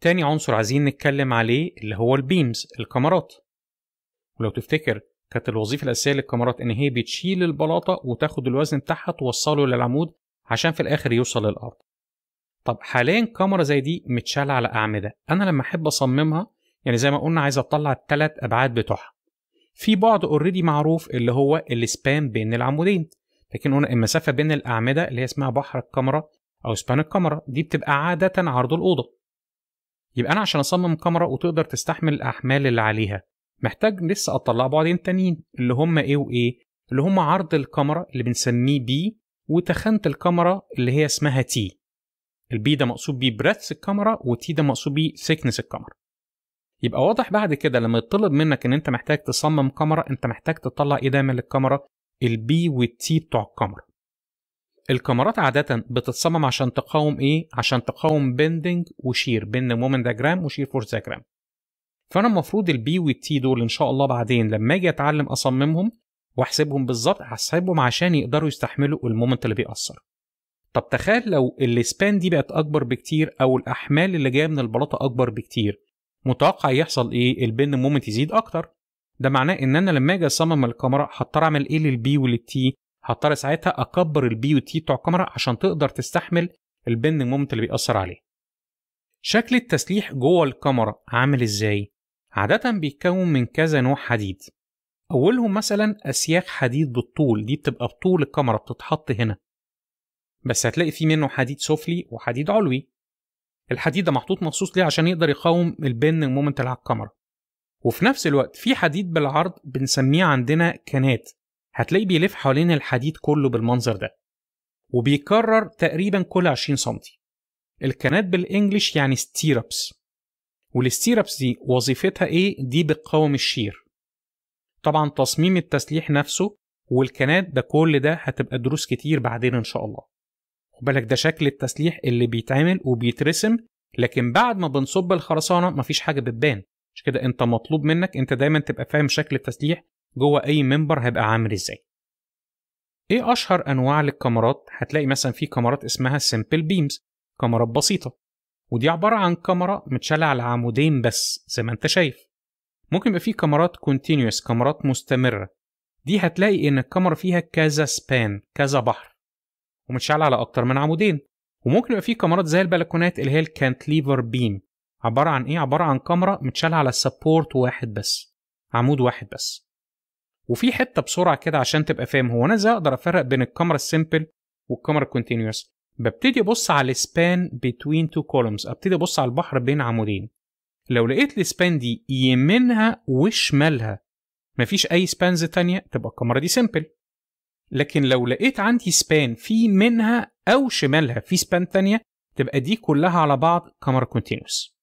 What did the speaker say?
تاني عنصر عايزين نتكلم عليه اللي هو البيمز الكاميرات ولو تفتكر كانت الوظيفة الأساسية للكاميرات إن هي بتشيل البلاطة وتاخد الوزن بتاعها توصله للعمود عشان في الآخر يوصل للأرض طب حاليا كاميرا زي دي متشالة على أعمدة أنا لما أحب أصممها يعني زي ما قلنا عايز أطلع التلات أبعاد بتوعها في بعد اوريدي معروف اللي هو السبان بين العمودين لكن هنا المسافة بين الأعمدة اللي هي اسمها بحر الكاميرا أو سبان الكاميرا دي بتبقى عادة عرض الأوضة يبقى انا عشان اصمم كاميرا وتقدر تستحمل الاحمال اللي عليها محتاج لسه اطلع بعدين تانيين اللي هم ايه وايه اللي هم عرض الكاميرا اللي بنسميه بي وتخانة الكاميرا اللي هي اسمها تي البي ده مقصود بيه بريث الكاميرا وتي ده مقصود بيه سيكنس الكاميرا يبقى واضح بعد كده لما يطلب منك ان انت محتاج تصمم كاميرا انت محتاج تطلع ايه دايما للكاميرا البي والتي بتوع الكاميرا الكاميرات عادة بتتصمم عشان تقاوم ايه؟ عشان تقاوم بندنج وشير بين مومنت جرام وشير فورس جرام. فانا المفروض البي والتي دول ان شاء الله بعدين لما اجي اتعلم اصممهم واحسبهم بالظبط هحسبهم عشان يقدروا يستحملوا المومنت اللي بيأثر. طب تخيل لو السبان دي بقت اكبر بكتير او الاحمال اللي جايه من البلاطه اكبر بكتير متوقع يحصل ايه؟ البن مومنت يزيد اكتر. ده معناه ان انا لما اجي اصمم الكاميرا هضطر اعمل ايه للبي وللتي هضطر ساعتها اكبر البي يو تي بتوع الكاميرا عشان تقدر تستحمل البن مومنت اللي بيأثر عليه شكل التسليح جوه الكاميرا عامل ازاي عادة بيتكون من كذا نوع حديد أولهم مثلا أسياخ حديد بالطول دي بتبقى بطول الكاميرا بتتحط هنا بس هتلاقي فيه منه حديد سفلي وحديد علوي الحديد ده محطوط مخصوص ليه عشان يقدر يقاوم البن مومنت اللي على الكاميرا وفي نفس الوقت في حديد بالعرض بنسميه عندنا كانات هتلاقيه بيلف حوالين الحديد كله بالمنظر ده وبيكرر تقريبا كل 20 سم الكنات بالانجلش يعني ستيربس والستيربس دي وظيفتها ايه دي بتقاوم الشير طبعا تصميم التسليح نفسه والكنات ده كل ده هتبقى دروس كتير بعدين ان شاء الله وبالك بالك ده شكل التسليح اللي بيتعمل وبيترسم لكن بعد ما بنصب الخرسانه مفيش حاجه بتبان مش كده انت مطلوب منك انت دايما تبقى فاهم شكل التسليح جوه اي منبر هيبقى عامل ازاي ايه اشهر انواع للكاميرات هتلاقي مثلا في كاميرات اسمها سمبل بيمز كاميرات بسيطه ودي عباره عن كاميرا متشالة على عمودين بس زي ما انت شايف ممكن يبقى في كاميرات كونتينيوس كاميرات مستمره دي هتلاقي ان الكاميرا فيها كذا سبان كذا بحر ومتشعل على اكتر من عمودين وممكن يبقى في كاميرات زي البلكونات اللي هي الكانتليفر بيم عباره عن ايه عباره عن كاميرا متشال على سبورت واحد بس عمود واحد بس وفي حته بسرعه كده عشان تبقى فاهم هو انا ازاي اقدر افرق بين الكاميرا السيمبل والكاميرا الكونتينيوس ببتدي ابص على السبان بين تو كولومز ابتدي ابص على البحر بين عمودين لو لقيت السبان دي يمينها وشمالها مفيش اي سبانز تانية تبقى الكاميرا دي سيمبل لكن لو لقيت عندي سبان في منها او شمالها في سبان تانية تبقى دي كلها على بعض كاميرا كونتينوس